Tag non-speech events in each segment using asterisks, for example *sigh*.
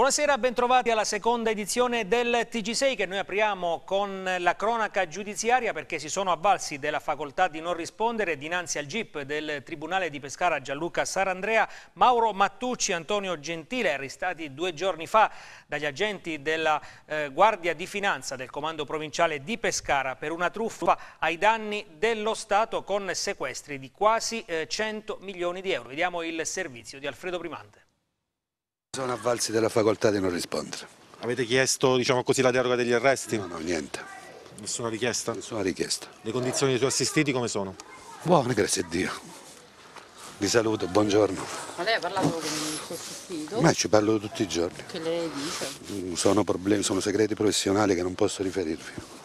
Buonasera, bentrovati alla seconda edizione del TG6 che noi apriamo con la cronaca giudiziaria perché si sono avvalsi della facoltà di non rispondere dinanzi al GIP del Tribunale di Pescara Gianluca Sarandrea, Mauro Mattucci e Antonio Gentile arrestati due giorni fa dagli agenti della eh, Guardia di Finanza del Comando Provinciale di Pescara per una truffa ai danni dello Stato con sequestri di quasi eh, 100 milioni di euro. Vediamo il servizio di Alfredo Primante. Sono avvalsi della facoltà di non rispondere. Avete chiesto diciamo così, la deroga degli arresti? No, no, niente. Nessuna richiesta? Nessuna richiesta. Le condizioni dei suoi assistiti come sono? Buone, grazie a Dio. Vi saluto, buongiorno. Ma lei ha parlato con il suo assistito? Ma ci parlo tutti i giorni. Che lei dice? Sono, sono segreti professionali che non posso riferirvi.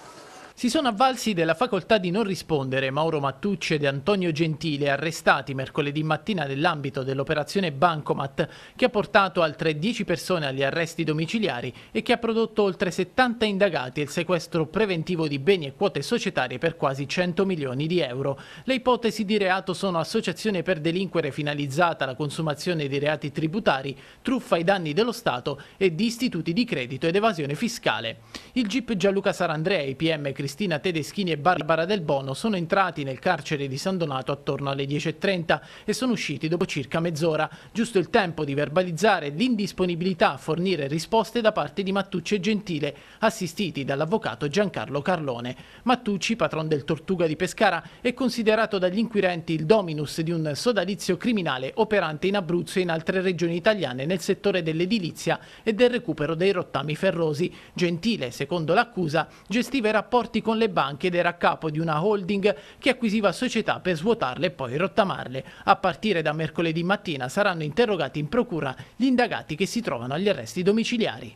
Si sono avvalsi della facoltà di non rispondere Mauro Mattucci ed Antonio Gentile, arrestati mercoledì mattina nell'ambito dell'operazione Bancomat, che ha portato altre 10 persone agli arresti domiciliari e che ha prodotto oltre 70 indagati e il sequestro preventivo di beni e quote societarie per quasi 100 milioni di euro. Le ipotesi di reato sono associazione per delinquere finalizzata alla consumazione di reati tributari, truffa ai danni dello Stato e di istituti di credito ed evasione fiscale. Il GIP Gianluca Sarandrea, IPM Cristiano Cristina Tedeschini e Barbara Del Bono sono entrati nel carcere di San Donato attorno alle 10.30 e sono usciti dopo circa mezz'ora, giusto il tempo di verbalizzare l'indisponibilità a fornire risposte da parte di Mattucci e Gentile, assistiti dall'avvocato Giancarlo Carlone. Mattucci, patron del Tortuga di Pescara, è considerato dagli inquirenti il dominus di un sodalizio criminale operante in Abruzzo e in altre regioni italiane nel settore dell'edilizia e del recupero dei rottami ferrosi. Gentile, secondo l'accusa, gestiva i rapporti rapporti con le banche ed era a capo di una holding che acquisiva società per svuotarle e poi rottamarle. A partire da mercoledì mattina saranno interrogati in procura gli indagati che si trovano agli arresti domiciliari.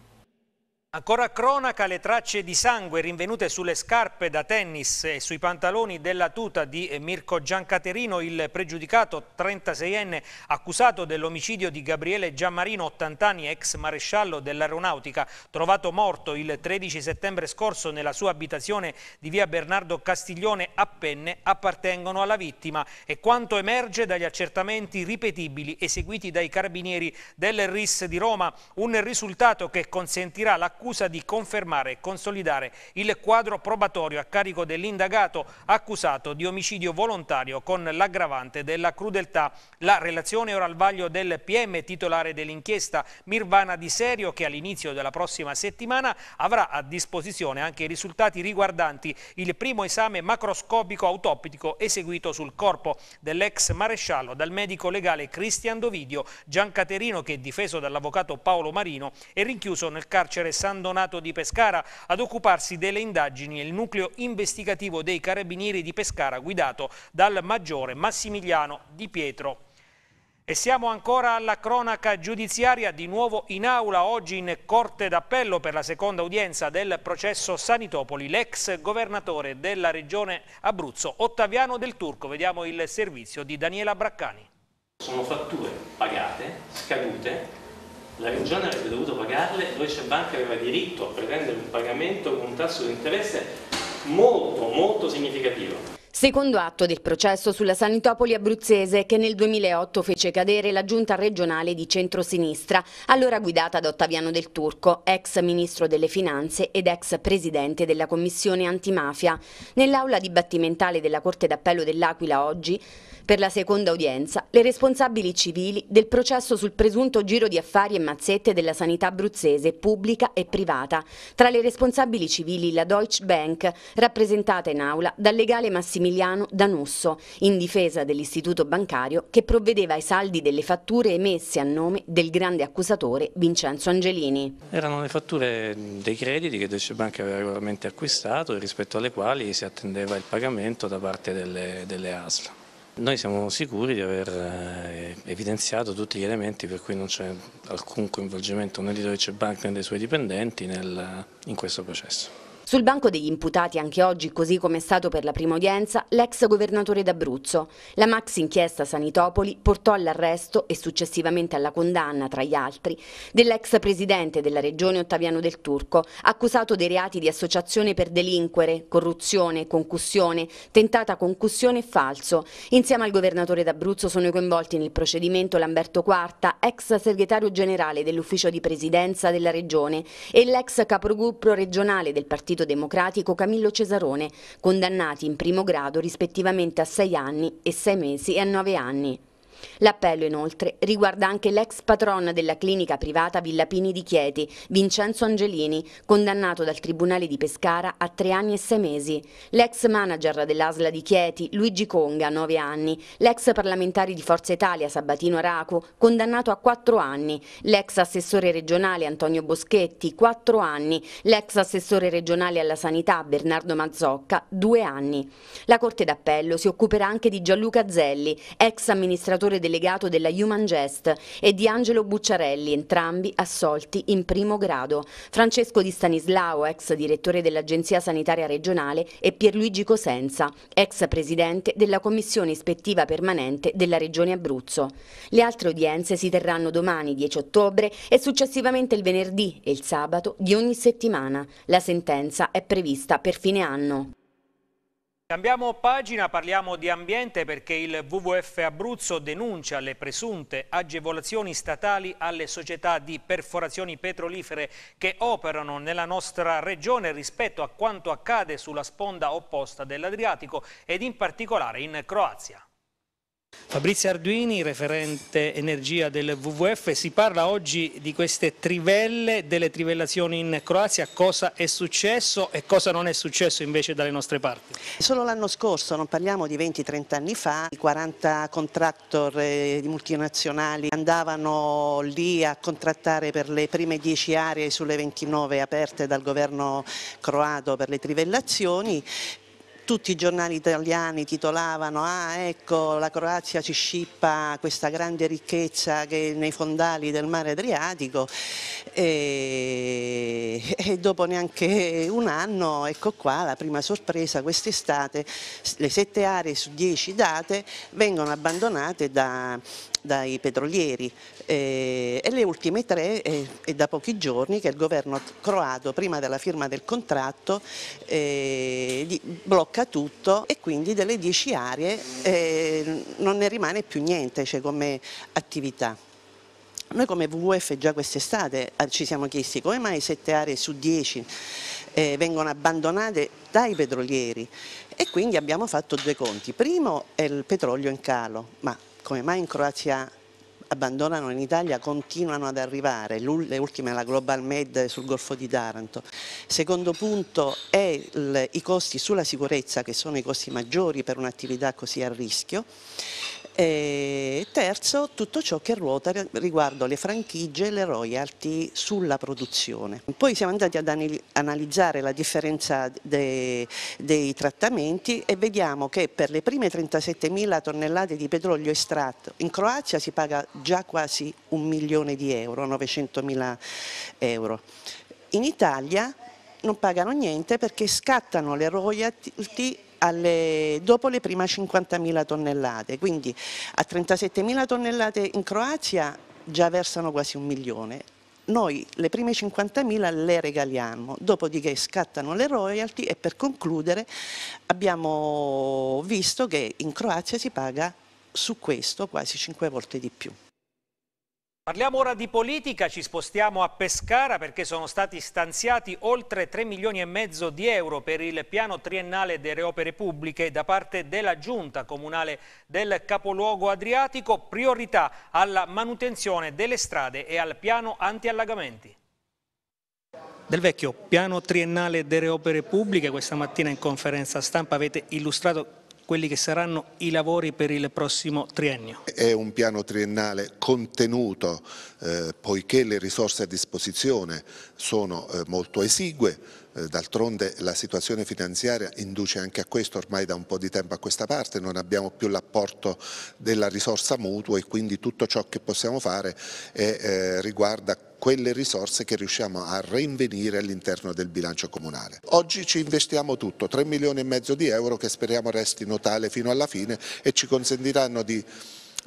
Ancora cronaca le tracce di sangue rinvenute sulle scarpe da tennis e sui pantaloni della tuta di Mirko Giancaterino, il pregiudicato 36enne accusato dell'omicidio di Gabriele Giammarino, 80 anni, ex maresciallo dell'aeronautica, trovato morto il 13 settembre scorso nella sua abitazione di via Bernardo Castiglione a Penne, appartengono alla vittima e quanto emerge dagli accertamenti ripetibili eseguiti dai carabinieri del RIS di Roma, un risultato che consentirà la accusa di confermare e consolidare il quadro probatorio a carico dell'indagato accusato di omicidio volontario con l'aggravante della crudeltà. La relazione ora al vaglio del PM titolare dell'inchiesta Mirvana Di Serio che all'inizio della prossima settimana avrà a disposizione anche i risultati riguardanti il primo esame macroscopico autoptico eseguito sul corpo dell'ex maresciallo dal medico legale Cristian Dovidio, Giancaterino che è difeso dall'avvocato Paolo Marino e rinchiuso nel carcere San San Donato di Pescara. Ad occuparsi delle indagini e il nucleo investigativo dei carabinieri di Pescara guidato dal maggiore Massimiliano Di Pietro. E siamo ancora alla cronaca giudiziaria, di nuovo in aula, oggi in Corte d'Appello per la seconda udienza del processo Sanitopoli, l'ex governatore della regione Abruzzo, Ottaviano del Turco. Vediamo il servizio di Daniela Braccani. Sono fatture pagate, scadute, la regione avrebbe dovuto pagarle, Deutsche Bank aveva diritto a pretendere un pagamento con un tasso di interesse molto molto significativo. Secondo atto del processo sulla Sanitopoli abruzzese che nel 2008 fece cadere la giunta regionale di centrosinistra, allora guidata da Ottaviano del Turco, ex ministro delle finanze ed ex presidente della commissione antimafia. Nell'aula dibattimentale della Corte d'Appello dell'Aquila oggi per la seconda udienza, le responsabili civili del processo sul presunto giro di affari e mazzette della sanità abruzzese, pubblica e privata. Tra le responsabili civili la Deutsche Bank, rappresentata in aula dal legale Massimiliano Danusso, in difesa dell'istituto bancario che provvedeva ai saldi delle fatture emesse a nome del grande accusatore Vincenzo Angelini. Erano le fatture dei crediti che Deutsche Bank aveva regolarmente acquistato e rispetto alle quali si attendeva il pagamento da parte delle, delle ASL. Noi siamo sicuri di aver eh, evidenziato tutti gli elementi per cui non c'è alcun coinvolgimento né di Deutsche Bank né dei suoi dipendenti nel, in questo processo. Sul banco degli imputati anche oggi, così come è stato per la prima udienza, l'ex governatore d'Abruzzo. La max inchiesta Sanitopoli portò all'arresto e successivamente alla condanna, tra gli altri, dell'ex presidente della regione Ottaviano del Turco, accusato dei reati di associazione per delinquere, corruzione, concussione, tentata concussione e falso. Insieme al governatore d'Abruzzo sono coinvolti nel procedimento Lamberto Quarta, ex segretario generale dell'ufficio di presidenza della regione e l'ex capogruppo regionale del partito Partito Democratico Camillo Cesarone, condannati in primo grado rispettivamente a sei anni e sei mesi e a nove anni. L'appello inoltre riguarda anche l'ex patron della clinica privata Villapini di Chieti, Vincenzo Angelini, condannato dal Tribunale di Pescara a tre anni e sei mesi, l'ex manager dell'Asla di Chieti, Luigi Conga, nove anni, l'ex parlamentare di Forza Italia, Sabatino Raco, condannato a quattro anni, l'ex assessore regionale Antonio Boschetti, quattro anni, l'ex assessore regionale alla sanità Bernardo Mazzocca, due anni. La Corte d'Appello si occuperà anche di Gianluca Zelli, ex amministratore amministratore delegato della Human Gest, e di Angelo Bucciarelli, entrambi assolti in primo grado. Francesco Di Stanislao, ex direttore dell'Agenzia Sanitaria Regionale, e Pierluigi Cosenza, ex presidente della Commissione Ispettiva Permanente della Regione Abruzzo. Le altre udienze si terranno domani 10 ottobre e successivamente il venerdì e il sabato di ogni settimana. La sentenza è prevista per fine anno. Cambiamo pagina, parliamo di ambiente perché il WWF Abruzzo denuncia le presunte agevolazioni statali alle società di perforazioni petrolifere che operano nella nostra regione rispetto a quanto accade sulla sponda opposta dell'Adriatico ed in particolare in Croazia. Fabrizio Arduini, referente energia del WWF, si parla oggi di queste trivelle, delle trivellazioni in Croazia, cosa è successo e cosa non è successo invece dalle nostre parti? Solo l'anno scorso, non parliamo di 20-30 anni fa, i 40 contractor eh, multinazionali andavano lì a contrattare per le prime 10 aree sulle 29 aperte dal governo croato per le trivellazioni, tutti i giornali italiani titolavano ah ecco la Croazia ci scippa questa grande ricchezza che nei fondali del mare Adriatico e, e dopo neanche un anno ecco qua la prima sorpresa quest'estate le sette aree su dieci date vengono abbandonate da dai petrolieri eh, e le ultime tre eh, è da pochi giorni che il governo croato prima della firma del contratto eh, blocca tutto e quindi delle dieci aree eh, non ne rimane più niente cioè come attività. Noi come WWF già quest'estate ah, ci siamo chiesti come mai sette aree su dieci eh, vengono abbandonate dai petrolieri e quindi abbiamo fatto due conti. Primo è il petrolio in calo, ma come mai in Croazia abbandonano in Italia continuano ad arrivare, le ultime la Global Med sul Golfo di Taranto. Secondo punto è il, i costi sulla sicurezza che sono i costi maggiori per un'attività così a rischio e terzo, tutto ciò che ruota riguardo le franchigie e le royalty sulla produzione. Poi siamo andati ad analizzare la differenza dei, dei trattamenti e vediamo che per le prime 37.000 tonnellate di petrolio estratto in Croazia si paga già quasi un milione di euro, 900.000 euro. In Italia non pagano niente perché scattano le royalty alle, dopo le prime 50.000 tonnellate, quindi a 37.000 tonnellate in Croazia già versano quasi un milione. Noi le prime 50.000 le regaliamo, dopodiché scattano le royalty e per concludere abbiamo visto che in Croazia si paga su questo quasi 5 volte di più. Parliamo ora di politica, ci spostiamo a Pescara perché sono stati stanziati oltre 3 milioni e mezzo di euro per il piano triennale delle opere pubbliche da parte della giunta comunale del capoluogo adriatico, priorità alla manutenzione delle strade e al piano antiallagamenti. Del vecchio piano triennale delle opere pubbliche, questa mattina in conferenza stampa avete illustrato quelli che saranno i lavori per il prossimo triennio. È un piano triennale contenuto eh, poiché le risorse a disposizione sono eh, molto esigue, eh, D'altronde la situazione finanziaria induce anche a questo ormai da un po' di tempo a questa parte, non abbiamo più l'apporto della risorsa mutua e quindi tutto ciò che possiamo fare è, eh, riguarda quelle risorse che riusciamo a reinvenire all'interno del bilancio comunale. Oggi ci investiamo tutto, 3 milioni e mezzo di euro che speriamo restino tale fino alla fine e ci consentiranno di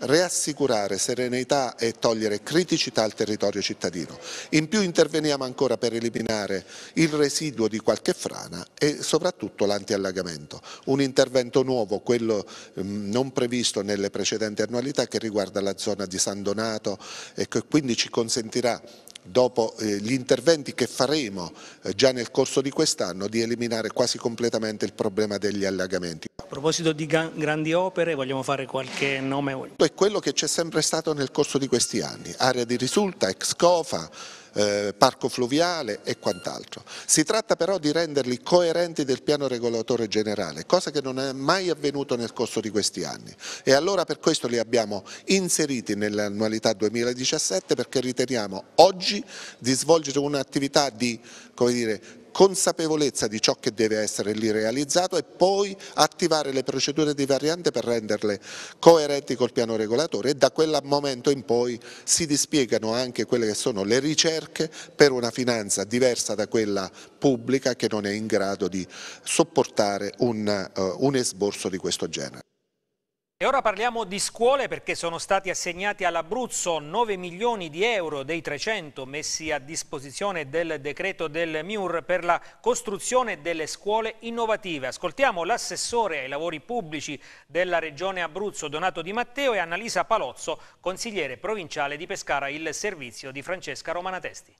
riassicurare serenità e togliere criticità al territorio cittadino. In più interveniamo ancora per eliminare il residuo di qualche frana e soprattutto l'antiallagamento. Un intervento nuovo, quello mm, non previsto nelle precedenti annualità che riguarda la zona di San Donato e che quindi ci consentirà dopo eh, gli interventi che faremo eh, già nel corso di quest'anno, di eliminare quasi completamente il problema degli allagamenti. A proposito di grandi opere, vogliamo fare qualche nome? È quello che c'è sempre stato nel corso di questi anni, area di risulta, ex COFA, eh, parco fluviale e quant'altro. Si tratta però di renderli coerenti del piano regolatore generale, cosa che non è mai avvenuto nel corso di questi anni e allora per questo li abbiamo inseriti nell'annualità 2017 perché riteniamo oggi di svolgere un'attività di come dire, consapevolezza di ciò che deve essere lì realizzato e poi attivare le procedure di variante per renderle coerenti col piano regolatore e da quel momento in poi si dispiegano anche quelle che sono le ricerche per una finanza diversa da quella pubblica che non è in grado di sopportare un, uh, un esborso di questo genere. E ora parliamo di scuole perché sono stati assegnati all'Abruzzo 9 milioni di euro dei 300 messi a disposizione del decreto del MIUR per la costruzione delle scuole innovative. Ascoltiamo l'assessore ai lavori pubblici della regione Abruzzo Donato Di Matteo e Annalisa Palozzo, consigliere provinciale di Pescara, il servizio di Francesca Romanatesti.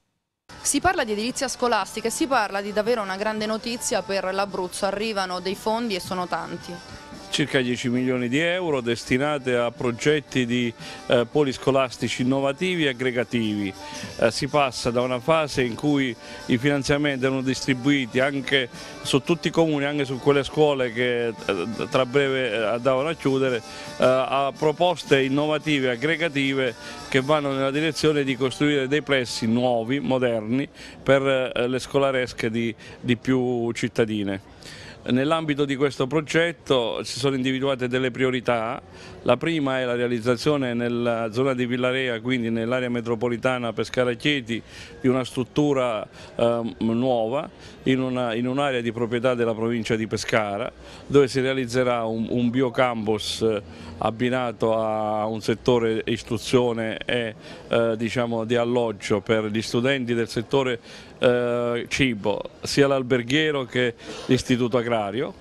Si parla di edilizia scolastica e si parla di davvero una grande notizia per l'Abruzzo, arrivano dei fondi e sono tanti circa 10 milioni di euro destinate a progetti di eh, poli scolastici innovativi e aggregativi. Eh, si passa da una fase in cui i finanziamenti erano distribuiti anche su tutti i comuni, anche su quelle scuole che eh, tra breve eh, andavano a chiudere, eh, a proposte innovative e aggregative che vanno nella direzione di costruire dei pressi nuovi, moderni, per eh, le scolaresche di, di più cittadine. Nell'ambito di questo progetto si sono individuate delle priorità, la prima è la realizzazione nella zona di Villarea, quindi nell'area metropolitana Pescara-Chieti, di una struttura eh, nuova in un'area un di proprietà della provincia di Pescara, dove si realizzerà un, un biocampus eh, abbinato a un settore istruzione e eh, diciamo, di alloggio per gli studenti del settore eh, cibo, sia l'alberghiero che l'istituto agrario agrario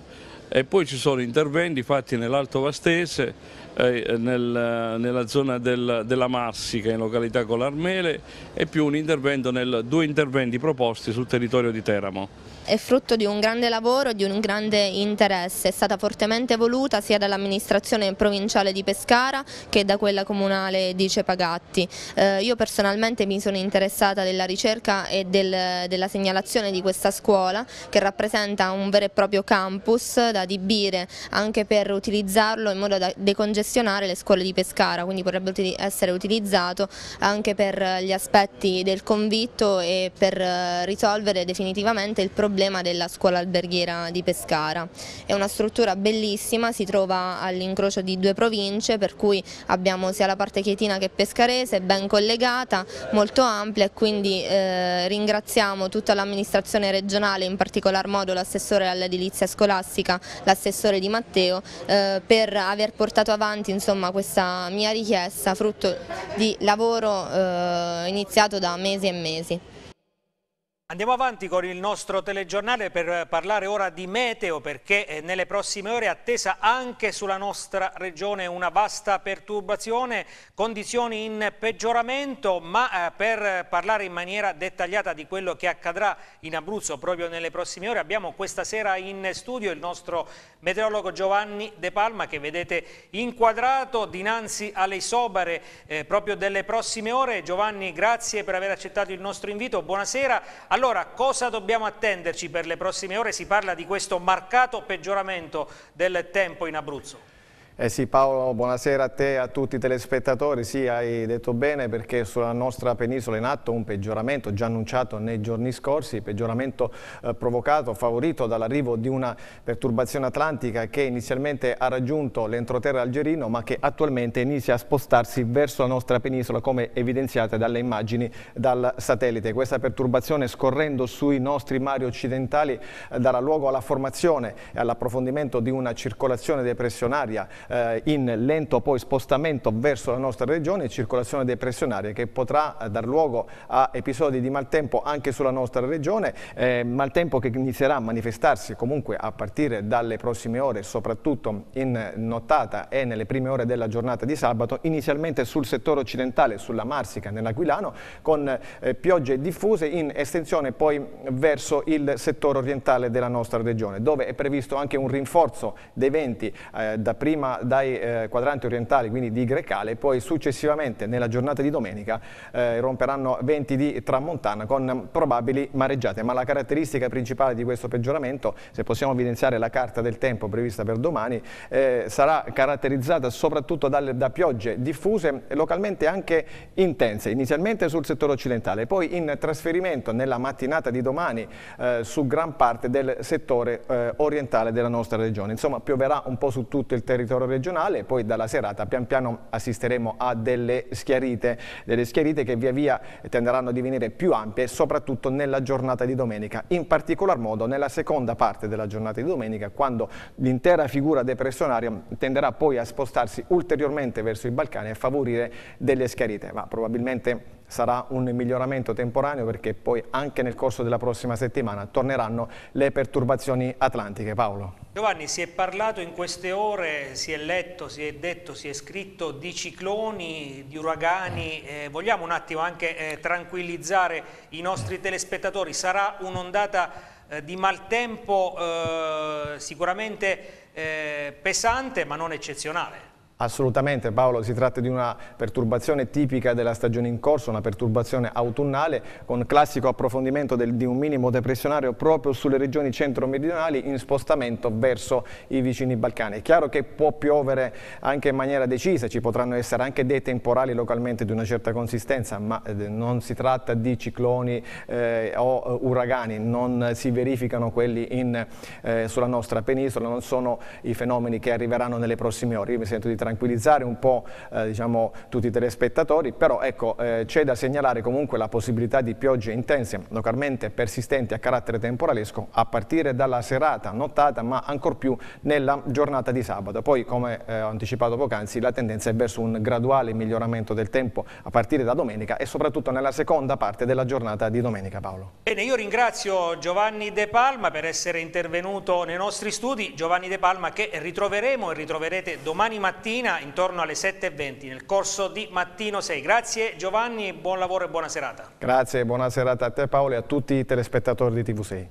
e poi ci sono interventi fatti nell'Alto Vastese eh, nel, nella zona del, della Marsica in località Colarmele e più un intervento nel, due interventi proposti sul territorio di Teramo. È frutto di un grande lavoro, di un grande interesse, è stata fortemente voluta sia dall'amministrazione provinciale di Pescara che da quella comunale di Cepagatti. Eh, io personalmente mi sono interessata della ricerca e del, della segnalazione di questa scuola che rappresenta un vero e proprio campus da adibire anche per utilizzarlo in modo da decongestionare ridimensionare le scuole di Pescara, quindi potrebbe essere utilizzato anche per eh, gli aspetti del convitto e per eh, risolvere definitivamente il problema della scuola alberghiera di Pescara. È una struttura bellissima, si trova all'incrocio di due province per cui abbiamo sia la parte chietina che pescarese, ben collegata, molto ampia e quindi eh, ringraziamo tutta l'amministrazione regionale, in particolar modo l'assessore all'edilizia scolastica, l'assessore Di Matteo, eh, per aver portato avanti avanti insomma, questa mia richiesta frutto di lavoro eh, iniziato da mesi e mesi. Andiamo avanti con il nostro telegiornale per parlare ora di meteo perché eh, nelle prossime ore è attesa anche sulla nostra regione una vasta perturbazione, condizioni in peggioramento ma eh, per parlare in maniera dettagliata di quello che accadrà in Abruzzo proprio nelle prossime ore abbiamo questa sera in studio il nostro meteorologo Giovanni De Palma che vedete inquadrato dinanzi alle isobare eh, proprio delle prossime ore. Giovanni grazie per aver accettato il nostro invito, buonasera. Allora, cosa dobbiamo attenderci per le prossime ore? Si parla di questo marcato peggioramento del tempo in Abruzzo. Eh sì Paolo, buonasera a te e a tutti i telespettatori. Sì, hai detto bene perché sulla nostra penisola è in atto un peggioramento già annunciato nei giorni scorsi, peggioramento eh, provocato, favorito dall'arrivo di una perturbazione atlantica che inizialmente ha raggiunto l'entroterra algerino ma che attualmente inizia a spostarsi verso la nostra penisola come evidenziate dalle immagini dal satellite. Questa perturbazione scorrendo sui nostri mari occidentali eh, darà luogo alla formazione e all'approfondimento di una circolazione depressionaria eh, eh, in lento poi spostamento verso la nostra regione e circolazione depressionaria che potrà eh, dar luogo a episodi di maltempo anche sulla nostra regione, eh, maltempo che inizierà a manifestarsi comunque a partire dalle prossime ore, soprattutto in nottata e nelle prime ore della giornata di sabato, inizialmente sul settore occidentale, sulla Marsica, nell'Aquilano, con eh, piogge diffuse in estensione poi verso il settore orientale della nostra regione, dove è previsto anche un rinforzo dei venti eh, da prima dai eh, quadranti orientali, quindi di Grecale, poi successivamente nella giornata di domenica eh, romperanno venti di tramontana con probabili mareggiate, ma la caratteristica principale di questo peggioramento, se possiamo evidenziare la carta del tempo prevista per domani, eh, sarà caratterizzata soprattutto dalle, da piogge diffuse localmente anche intense, inizialmente sul settore occidentale, poi in trasferimento nella mattinata di domani eh, su gran parte del settore eh, orientale della nostra regione. Insomma, pioverà un po' su tutto il territorio coro regionale e poi dalla serata pian piano assisteremo a delle schiarite, delle schiarite che via via tenderanno a divenire più ampie soprattutto nella giornata di domenica, in particolar modo nella seconda parte della giornata di domenica quando l'intera figura depressionaria tenderà poi a spostarsi ulteriormente verso i Balcani e a favorire delle schiarite, ma probabilmente sarà un miglioramento temporaneo perché poi anche nel corso della prossima settimana torneranno le perturbazioni atlantiche. Paolo. Giovanni, si è parlato in queste ore, si è letto, si è detto, si è scritto di cicloni, di uragani. Eh, vogliamo un attimo anche eh, tranquillizzare i nostri telespettatori. Sarà un'ondata eh, di maltempo eh, sicuramente eh, pesante ma non eccezionale. Assolutamente Paolo, si tratta di una perturbazione tipica della stagione in corso, una perturbazione autunnale con classico approfondimento del, di un minimo depressionario proprio sulle regioni centro-meridionali in spostamento verso i vicini Balcani. È chiaro che può piovere anche in maniera decisa, ci potranno essere anche dei temporali localmente di una certa consistenza, ma eh, non si tratta di cicloni eh, o eh, uragani, non si verificano quelli in, eh, sulla nostra penisola, non sono i fenomeni che arriveranno nelle prossime ore. Io mi sento di tranquillità tranquillizzare un po' eh, diciamo, tutti i telespettatori, però ecco, eh, c'è da segnalare comunque la possibilità di piogge intense, localmente persistenti a carattere temporalesco, a partire dalla serata nottata, ma ancor più nella giornata di sabato. Poi, come eh, ho anticipato poc'anzi, la tendenza è verso un graduale miglioramento del tempo a partire da domenica e soprattutto nella seconda parte della giornata di domenica, Paolo. Bene, io ringrazio Giovanni De Palma per essere intervenuto nei nostri studi. Giovanni De Palma che ritroveremo e ritroverete domani mattina mattina intorno alle 7.20 nel corso di Mattino 6. Grazie Giovanni, buon lavoro e buona serata. Grazie, buona serata a te Paolo e a tutti i telespettatori di TV6.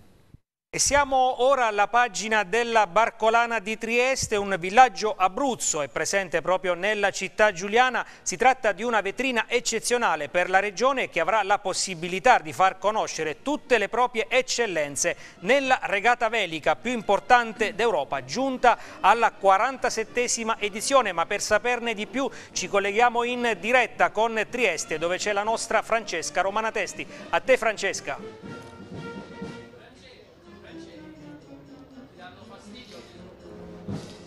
E siamo ora alla pagina della Barcolana di Trieste, un villaggio Abruzzo, è presente proprio nella città giuliana. Si tratta di una vetrina eccezionale per la regione che avrà la possibilità di far conoscere tutte le proprie eccellenze nella regata velica più importante d'Europa, giunta alla 47esima edizione. Ma per saperne di più ci colleghiamo in diretta con Trieste, dove c'è la nostra Francesca Romanatesti. A te Francesca.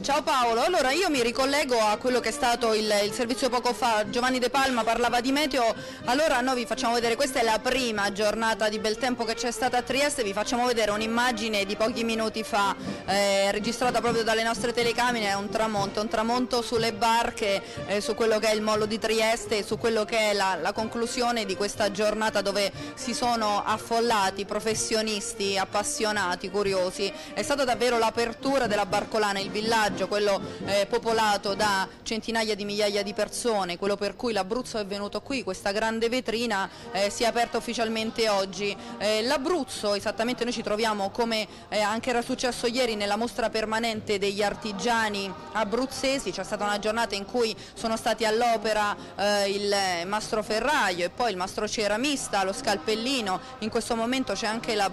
Ciao Paolo, allora io mi ricollego a quello che è stato il, il, servizio poco fa, Giovanni De Palma parlava di meteo, allora noi vi facciamo vedere, questa è la prima giornata di bel tempo che c'è stata a Trieste, vi facciamo vedere un'immagine di pochi minuti fa eh, registrata proprio dalle nostre telecamere, è un tramonto, un tramonto sulle barche, eh, su quello che è il mollo di Trieste e su quello che è la, la conclusione di questa giornata dove si sono affollati professionisti, appassionati, curiosi, è stata davvero l'apertura della Barcolana, il villaggio messaggio, quello eh, popolato da centinaia di migliaia di persone, quello per cui l'Abruzzo è venuto qui, questa grande vetrina eh, si è aperta ufficialmente oggi. Eh, L'Abruzzo, esattamente noi ci troviamo come eh, anche era successo ieri nella mostra permanente degli artigiani abruzzesi, c'è stata una giornata in cui sono stati all'opera eh, il mastro ferraio e poi il mastro ceramista, lo scalpellino, in questo momento c'è anche la,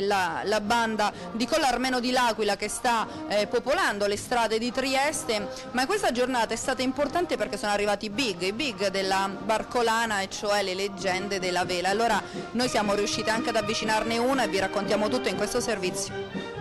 la, la, banda di Collarmeno di L'Aquila che sta popolando le strade strade di Trieste, ma questa giornata è stata importante perché sono arrivati i big, i big della Barcolana e cioè le leggende della vela. Allora noi siamo riusciti anche ad avvicinarne una e vi raccontiamo tutto in questo servizio.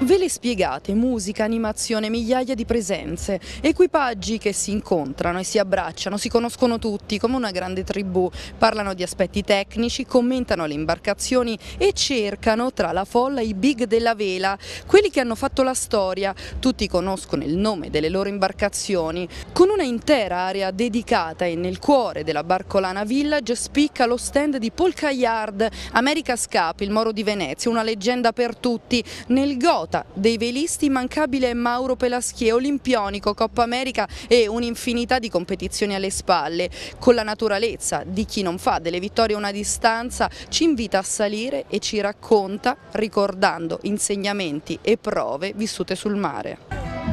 Ve le spiegate musica, animazione, migliaia di presenze, equipaggi che si incontrano e si abbracciano, si conoscono tutti come una grande tribù, parlano di aspetti tecnici, commentano le imbarcazioni e cercano tra la folla i big della vela, quelli che hanno fatto la storia, tutti conoscono il nome delle loro imbarcazioni. Con una intera area dedicata e nel cuore della Barcolana Village spicca lo stand di Polka Yard, America Scap, il Moro di Venezia, una leggenda per tutti, nel Goto quota dei velisti immancabile Mauro Pelaschia, olimpionico, Coppa America e un'infinità di competizioni alle spalle. Con la naturalezza di chi non fa delle vittorie una distanza ci invita a salire e ci racconta ricordando insegnamenti e prove vissute sul mare.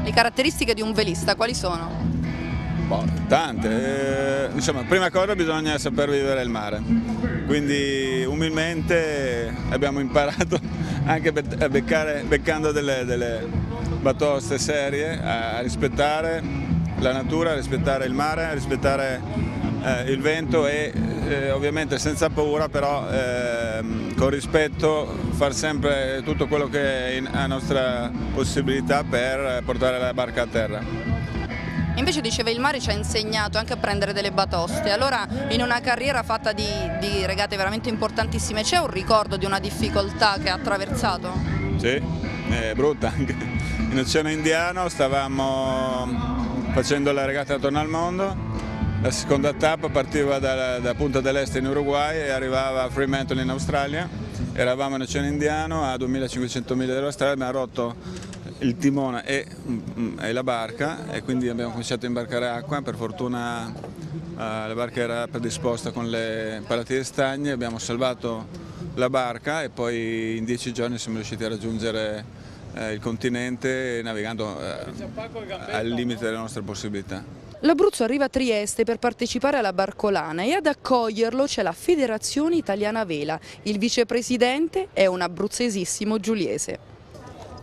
Le caratteristiche di un velista quali sono? Boh, tante. Eh, insomma, prima cosa bisogna saper vivere il mare, quindi umilmente abbiamo imparato *laughs* anche a beccare, beccando delle, delle batoste serie, a rispettare la natura, a rispettare il mare, a rispettare eh, il vento e eh, ovviamente senza paura però ehm, con rispetto far sempre tutto quello che è a nostra possibilità per portare la barca a terra. Invece diceva il mare ci ha insegnato anche a prendere delle batoste, allora in una carriera fatta di, di regate veramente importantissime c'è un ricordo di una difficoltà che ha attraversato? Sì, è brutta anche. In Oceano Indiano stavamo facendo la regata attorno al mondo, la seconda tappa partiva da, da Punta dell'Est in Uruguay e arrivava a Fremantle in Australia, eravamo in Oceano Indiano a 2500 miglia dall'Australia, abbiamo rotto il timone è, è, mm, la barca e quindi abbiamo cominciato a imbarcare acqua, per fortuna eh, la barca era predisposta con le palatine stagne, abbiamo salvato la barca e poi in dieci giorni siamo riusciti a raggiungere eh, il continente navigando eh, al limite delle nostre possibilità. L'Abruzzo arriva a Trieste per partecipare alla Barcolana e ad accoglierlo c'è la Federazione Italiana Vela. Il vicepresidente è un abruzzesissimo giuliese.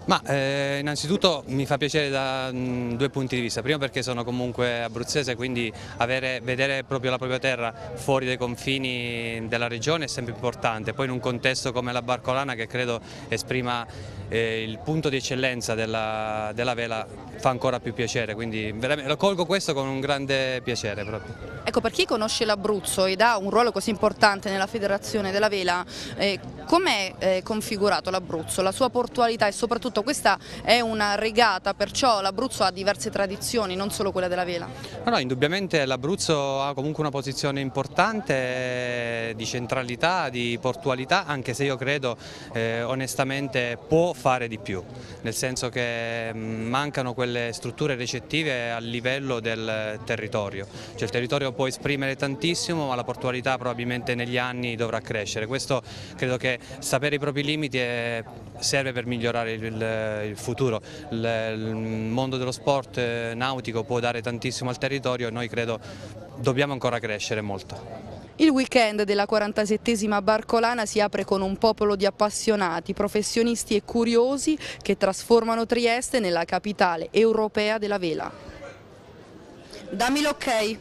Ma eh, innanzitutto mi fa piacere da mh, mm, due punti di vista, primo perché sono comunque abruzzese quindi avere, vedere proprio la propria terra fuori dai confini della regione è sempre importante, poi in un contesto come la Barcolana che credo esprima eh, il punto di eccellenza della, della, vela fa ancora più piacere, quindi lo colgo questo con un grande piacere proprio. Ecco, per chi conosce l'Abruzzo ed ha un ruolo così importante nella federazione della vela, eh, com'è eh, configurato l'Abruzzo, la sua portualità e soprattutto questa è una regata, perciò l'Abruzzo ha diverse tradizioni, non solo quella della vela? No, no indubbiamente l'Abruzzo ha comunque una posizione importante eh, di centralità, di portualità, anche se io credo eh, onestamente può fare di più, nel senso che mm, mancano quelle strutture recettive a livello del territorio, cioè il territorio può esprimere tantissimo ma la portualità probabilmente negli anni dovrà crescere, questo credo che sapere i propri limiti eh, serve per migliorare il, futuro, il mondo dello sport eh, nautico può dare tantissimo al territorio e noi credo dobbiamo ancora crescere molto. Il weekend della 47esima Barcolana si apre con un popolo di appassionati, professionisti e curiosi che trasformano Trieste nella capitale europea della vela. Dammi l'ok.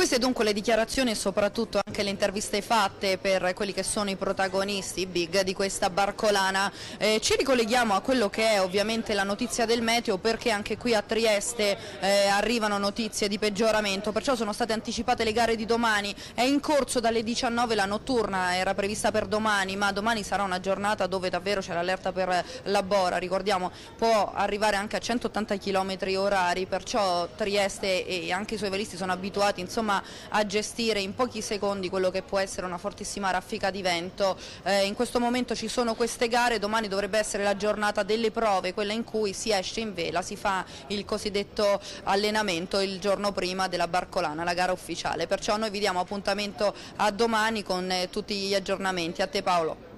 Queste dunque le dichiarazioni e soprattutto anche le interviste fatte per quelli che sono i protagonisti i big di questa barcolana. Eh, ci ricolleghiamo a quello che è ovviamente la notizia del meteo perché anche qui a Trieste eh, arrivano notizie di peggioramento, perciò sono state anticipate le gare di domani, è in corso dalle 19 la notturna, era prevista per domani, ma domani sarà una giornata dove davvero c'è l'allerta per la Bora, ricordiamo può arrivare anche a 180 km orari, perciò Trieste e anche i suoi velisti sono abituati insomma Roma a gestire in pochi secondi quello che può essere una fortissima raffica di vento. Eh, in questo momento ci sono queste gare, domani dovrebbe essere la giornata delle prove, quella in cui si esce in vela, si fa il cosiddetto allenamento il giorno prima della Barcolana, la gara ufficiale. Perciò noi vi diamo appuntamento a domani con eh, tutti gli aggiornamenti. A te Paolo.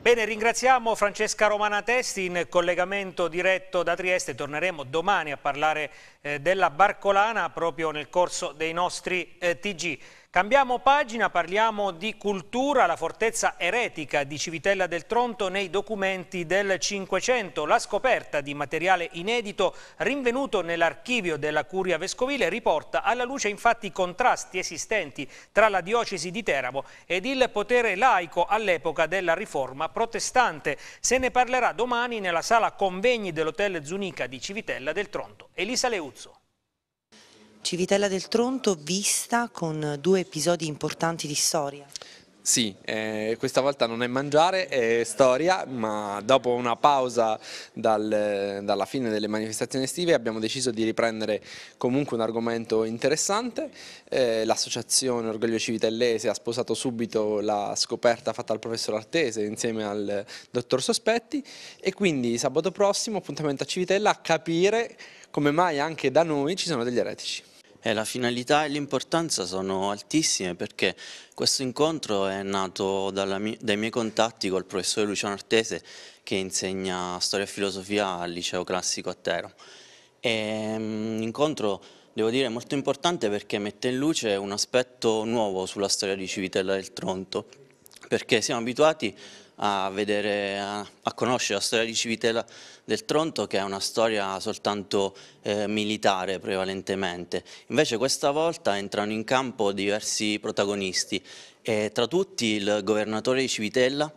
Bene, ringraziamo Francesca Romana Testi in collegamento diretto da Trieste. Torneremo domani a parlare eh, della Barcolana proprio nel corso dei nostri eh, TG. Cambiamo pagina, parliamo di cultura, la fortezza eretica di Civitella del Tronto nei documenti del Cinquecento, la scoperta di materiale inedito rinvenuto nell'archivio della Curia Vescovile riporta alla luce infatti i contrasti esistenti tra la diocesi di Teramo ed il potere laico all'epoca della riforma protestante. Se ne parlerà domani nella sala convegni dell'Hotel Zunica di Civitella del Tronto. Elisa Leuzzo. Civitella del Tronto vista con due episodi importanti di storia. Sì, eh, questa volta non è mangiare, è storia, ma dopo una pausa dal, dalla fine delle manifestazioni estive abbiamo deciso di riprendere comunque un argomento interessante. Eh, L'associazione Orgoglio Civitellese ha sposato subito la scoperta fatta al professor Artese insieme al dottor Sospetti e quindi sabato prossimo appuntamento a Civitella a capire come mai anche da noi ci sono degli eretici. Eh, la finalità e l'importanza sono altissime perché questo incontro è nato dalla, dai miei contatti col professore Luciano Artese che insegna storia e filosofia al liceo classico a Teramo. È un mm, incontro, devo dire, molto importante perché mette in luce un aspetto nuovo sulla storia di Civitella del Tronto perché siamo abituati a, vedere, a conoscere la storia di Civitella del Tronto che è una storia soltanto eh, militare prevalentemente. Invece questa volta entrano in campo diversi protagonisti e tra tutti il governatore di Civitella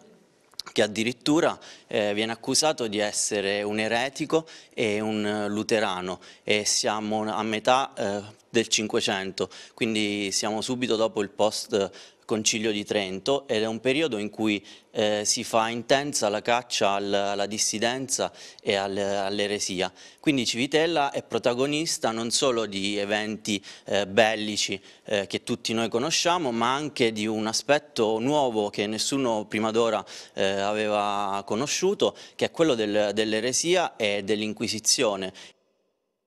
che addirittura eh, viene accusato di essere un eretico e un luterano e siamo a metà eh, del Cinquecento, quindi siamo subito dopo il post Concilio di Trento ed è un periodo in cui eh, si fa intensa la caccia al, alla dissidenza e al, all'eresia. Quindi Civitella è protagonista non solo di eventi eh, bellici eh, che tutti noi conosciamo, ma anche di un aspetto nuovo che nessuno prima d'ora eh, aveva conosciuto, che è quello del, dell'eresia e dell'inquisizione.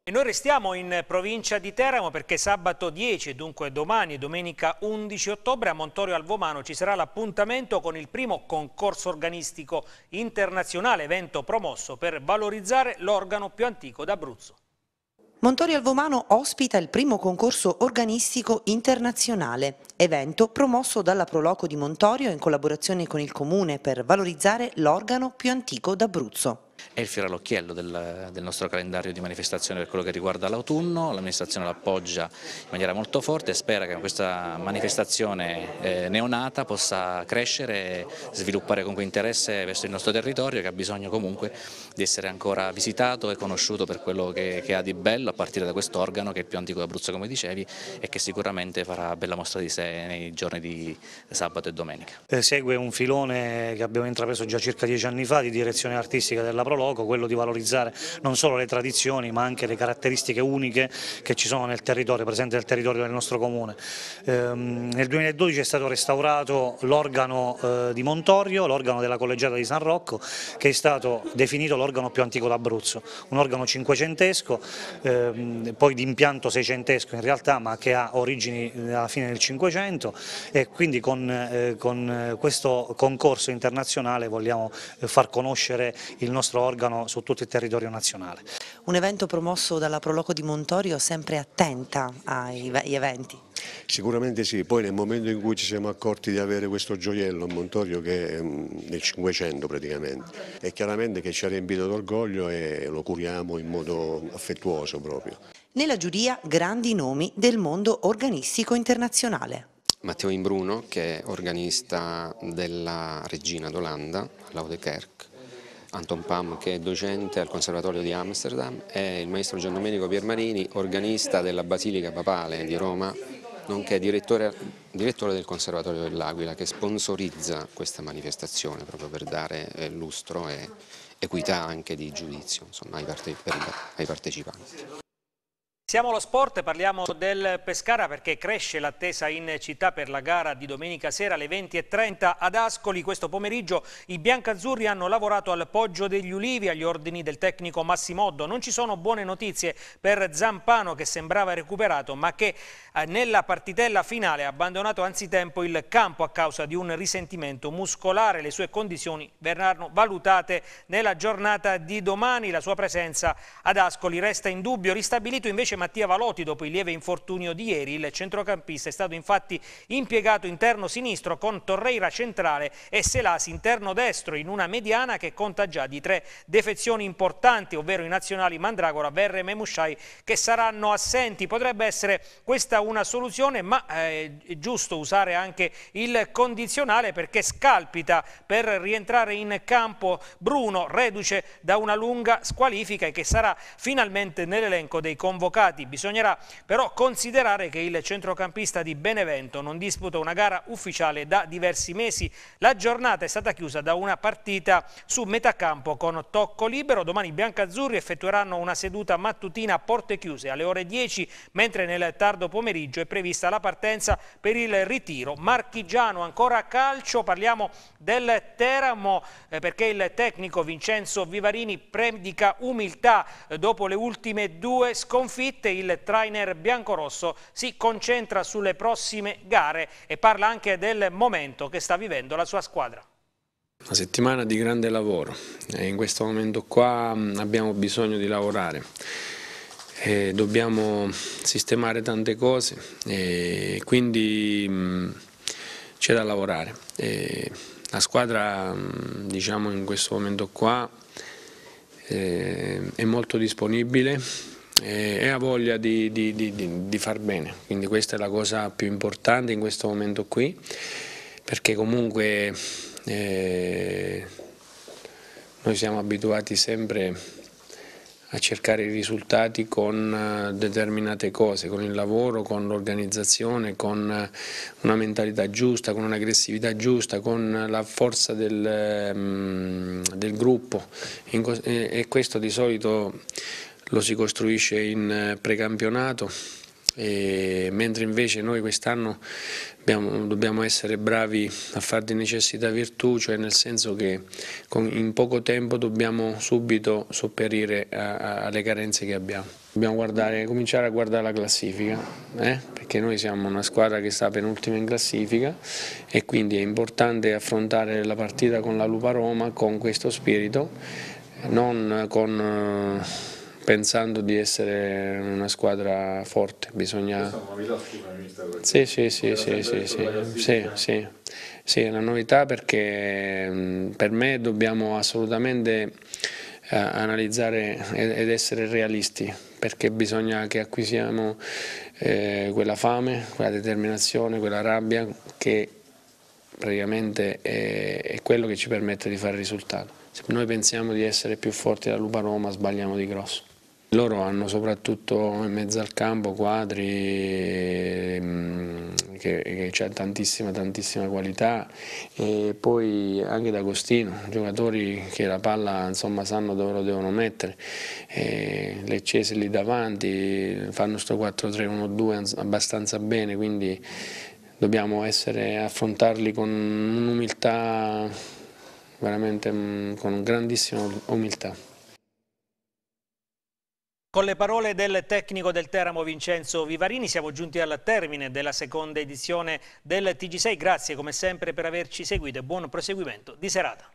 E noi restiamo in provincia di Teramo perché sabato 10, dunque domani, domenica 11 ottobre, a Montorio Alvomano ci sarà l'appuntamento con il primo concorso organistico internazionale, evento promosso per valorizzare l'organo più antico d'Abruzzo. Montorio Alvomano ospita il primo concorso organistico internazionale, evento promosso dalla Proloco di Montorio in collaborazione con il Comune per valorizzare l'organo più antico d'Abruzzo. È il fiore all'occhiello del, del, nostro calendario di manifestazione per quello che riguarda l'autunno, l'amministrazione l'appoggia in maniera molto forte e spera che questa manifestazione eh, neonata possa crescere e sviluppare comunque interesse verso il nostro territorio che ha bisogno comunque di essere ancora visitato e conosciuto per quello che, che ha di bello a partire da questo organo che è il più antico d'Abruzzo come dicevi e che sicuramente farà bella mostra di sé nei giorni di sabato e domenica. Eh, segue un filone che abbiamo intrapreso già circa dieci anni fa di direzione artistica della proloco, quello di valorizzare non solo le tradizioni ma anche le caratteristiche uniche che ci sono nel territorio, presente nel territorio del nostro comune. Ehm, nel 2012 è stato restaurato l'organo eh, di Montorio, l'organo della collegiata di San Rocco, che è stato definito l'organo più antico d'Abruzzo, un organo cinquecentesco, ehm, poi di impianto seicentesco in realtà, ma che ha origini eh, alla fine del Cinquecento e quindi con, eh, con eh, questo concorso internazionale vogliamo eh, far conoscere il nostro nostro organo su tutto il territorio nazionale. Un evento promosso dalla Proloco di Montorio sempre attenta agli eventi? Sicuramente sì, poi nel momento in cui ci siamo accorti di avere questo gioiello a Montorio che è mm, nel 500 praticamente, è chiaramente che ci ha riempito d'orgoglio e lo curiamo in modo affettuoso proprio. Nella giuria grandi nomi del mondo organistico internazionale. Matteo Imbruno che è organista della Regina d'Olanda, Laudekerk, Anton Pam che è docente al Conservatorio di Amsterdam e il maestro Gian Domenico Piermarini, organista della Basilica Papale di Roma, nonché direttore, direttore del Conservatorio dell'Aquila che sponsorizza questa manifestazione proprio per dare eh, lustro e equità anche di giudizio insomma, ai partecipanti. Siamo allo sport, parliamo del Pescara perché cresce l'attesa in città per la gara di domenica sera alle 20.30 ad Ascoli. Questo pomeriggio i biancazzurri hanno lavorato al Poggio degli Ulivi agli ordini del tecnico Massimoddo. Non ci sono buone notizie per Zampano che sembrava recuperato ma che eh, nella partitella finale ha abbandonato anzitempo il campo a causa di un risentimento muscolare. Le sue condizioni verranno valutate nella giornata di domani. La sua presenza ad Ascoli resta in dubbio, ristabilito invece invece Mattia Valotti dopo il lieve infortunio di ieri. Il centrocampista è stato infatti impiegato interno sinistro con Torreira centrale e Selasi interno destro in una mediana che conta già di tre defezioni importanti, ovvero i nazionali Mandragora, Verre e Memushai che saranno assenti. Potrebbe essere questa una soluzione, ma eh, è giusto usare anche il condizionale perché scalpita per rientrare in campo Bruno, reduce da una lunga squalifica e che sarà finalmente nell'elenco dei convocati risultati. Bisognerà però considerare che il centrocampista di Benevento non disputa una gara ufficiale da diversi mesi. La giornata è stata chiusa da una partita su metà campo con tocco libero. Domani i biancazzurri effettueranno una seduta mattutina a porte chiuse alle ore 10, mentre nel tardo pomeriggio è prevista la partenza per il ritiro. Marchigiano ancora a calcio, parliamo del Teramo eh, perché il tecnico Vincenzo Vivarini predica umiltà eh, dopo le ultime due sconfitte kit, il trainer biancorosso si concentra sulle prossime gare e parla anche del momento che sta vivendo la sua squadra. Una settimana di grande lavoro e in questo momento qua mm, abbiamo bisogno di lavorare. E dobbiamo sistemare tante cose e quindi mm, c'è da lavorare. E la squadra mm, diciamo in questo momento qua eh, è molto disponibile, e ha voglia di, di, di, di far bene, quindi questa è la cosa più importante in questo momento qui, perché comunque eh, noi siamo abituati sempre a cercare i risultati con eh, determinate cose, con il lavoro, con l'organizzazione, con eh, una mentalità giusta, con un'aggressività giusta, con la forza del, ehm, del gruppo e questo di solito lo si costruisce in eh, precampionato, e, mentre invece noi quest'anno dobbiamo essere bravi a far di necessità virtù, cioè nel senso che in poco tempo dobbiamo subito sopperire alle carenze che abbiamo. Dobbiamo guardare, cominciare a guardare la classifica, eh? perché noi siamo una squadra che sta penultima in classifica e quindi è importante affrontare la partita con la Lupa Roma con questo spirito, non con... Eh, pensando di essere una squadra forte. Bisogna... Sì, sì, sì, sì, sì, sì, sì, sì, sì, è una novità perché mm, per me dobbiamo assolutamente eh, analizzare ed essere realisti perché bisogna che acquisiamo eh, quella fame, quella determinazione, quella rabbia che praticamente è quello che ci permette di fare il risultato. Se noi pensiamo di essere più forti della Lupa Roma sbagliamo di grosso. Loro hanno soprattutto in mezzo al campo quadri mm, che, che c'è tantissima, tantissima qualità e poi anche D'Agostino, giocatori che la palla insomma sanno dove lo devono mettere, le cese lì davanti fanno sto 4-3-1-2 abbastanza bene, quindi dobbiamo essere, affrontarli con un'umiltà, veramente mm, con grandissima umiltà. Con le parole del tecnico del Teramo Vincenzo Vivarini siamo giunti al termine della seconda edizione del TG6. Grazie come sempre per averci seguito e buon proseguimento di serata.